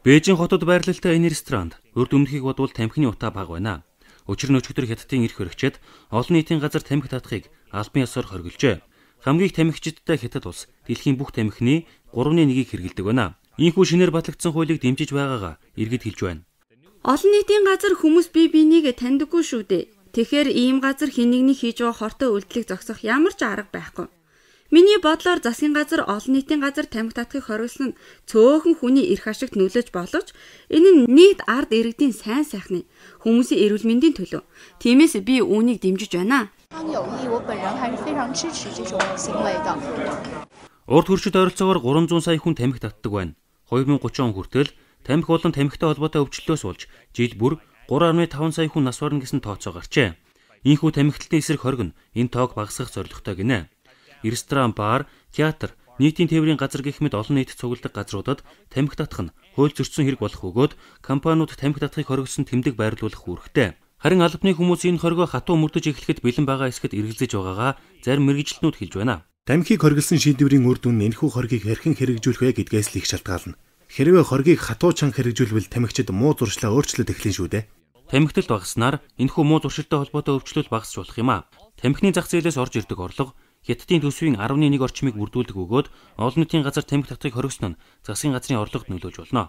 Бээжин хотод байрлалтай энэ ресторанд урд өмнөхийг бодвол тамхины утаа бага байна. Өчир нөчгдөр хятадын ирэх хөрөгчэд олон нийтийн газар тамхи татахыг албан ёсоор хоригжээ. Хамгийн тамхичдтай хятад улс дэлхийн бүх тамхины 3.1-ийг хэргэлдэг байна. Ийхүү шинээр батлагдсан хуулийг дэмжиж байгаагаа иргэд хэлж байна. Олон нийтийн газар хүмүүс бие биенийг таньдаггүй шүү дээ. Тэгэхээр ийм газар хинэгний хийж байгаа хортой үйлдэлийг зогсох ямар ч арга байхгүй. Миний бодлоор засгийн газар олон нийтийн газар тамхи татахыг хориглосон нь цөөхөн хүний эрх ашигт нөлөөж боловч энэ нь нийт ард иргэдийн сайн сайхны хүмүүсийн эрүүл мэндийн төлөө. Тиймээс би үүнийг дэмжиж байна. Урд хөршид ойролцоогоор 300 сая хүн тамхи татдаг байна. 2030 он хүртэл тамхи болон тамхитай холбоотой өвчлөлөөс улж жил бүр 3.5 сая хүн нас барна гэсэн тооцоо гарчээ. Ийхүү тамхитлтын эсрэг хориг нь энэ тоог багасгах зорилготой гинэ ресторан, бар, театр, нийтийн тээврийн газар гэх мэт олон нийт цугладаг газруудад тамхи татах нь хууль зөрчсөн хэрэг болох бөгөөд компаниуд тамхи татахыг хоригдсон тэмдэг байрлуулах үүрэгтэй. Харин албаны хүмүүс энэ хоригоо хатуу мөрдөж эхлэхэд бэлэн байгаа хэсгэд эргэлзэж байгаагаа зарим мэрэгжлнүүд хэлж байна. Тамхиг хоригдсон шийдвэрийн үр дүн энэхүү хоргийг хэрхэн хэрэгжүүлэх вэ гэдгээс л их шалтгаална. Хэрвээ хоргийг хатуу чанга хэрэгжүүлвэл тамхичид муу зуршлаа өөрчлөлт эхлэн шүү дээ. Тамхиталд багаснаар энэхүү муу зуршилтэй холбоотой өвчлөл багасч болох юм аа. Тамхины зах зээлээс орж ирдэг орлого Хятадын төсвийн 11 орчмыг бүрдүүлдэг өгөөд олон нийтийн газар тамхи татгийг хоригсон нь засгийн газрын орлогод нөлөөж болно.